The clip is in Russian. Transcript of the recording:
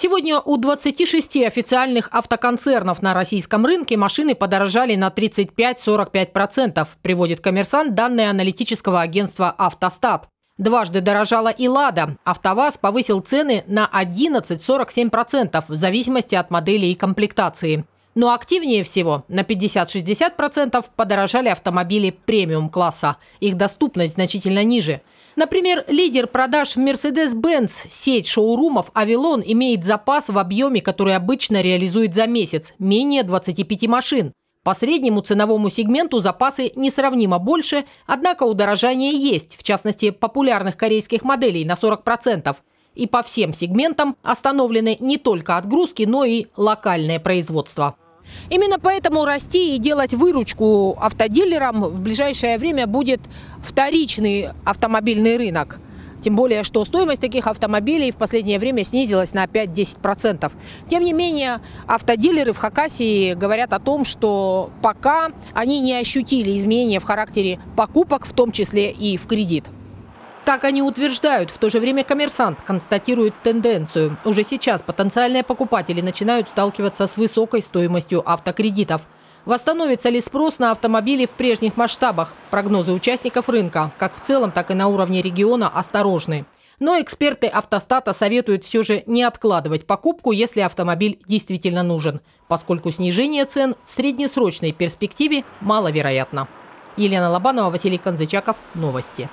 Сегодня у 26 официальных автоконцернов на российском рынке машины подорожали на 35-45%, приводит коммерсант данные аналитического агентства «Автостат». Дважды дорожала и «Лада». «АвтоВАЗ» повысил цены на 11-47% в зависимости от модели и комплектации. Но активнее всего на 50-60% подорожали автомобили премиум-класса. Их доступность значительно ниже. Например, лидер продаж Mercedes-Benz, сеть шоурумов «Авилон» имеет запас в объеме, который обычно реализует за месяц, менее 25 машин. По среднему ценовому сегменту запасы несравнимо больше, однако удорожание есть, в частности, популярных корейских моделей на 40%. И по всем сегментам остановлены не только отгрузки, но и локальное производство. Именно поэтому расти и делать выручку автодилерам в ближайшее время будет вторичный автомобильный рынок. Тем более, что стоимость таких автомобилей в последнее время снизилась на 5-10%. Тем не менее, автодилеры в Хакасии говорят о том, что пока они не ощутили изменения в характере покупок, в том числе и в кредит. Так они утверждают. В то же время коммерсант констатирует тенденцию. Уже сейчас потенциальные покупатели начинают сталкиваться с высокой стоимостью автокредитов. Восстановится ли спрос на автомобили в прежних масштабах? Прогнозы участников рынка, как в целом, так и на уровне региона, осторожны. Но эксперты автостата советуют все же не откладывать покупку, если автомобиль действительно нужен, поскольку снижение цен в среднесрочной перспективе маловероятно. Елена Лобанова, Василий Конзычаков. Новости.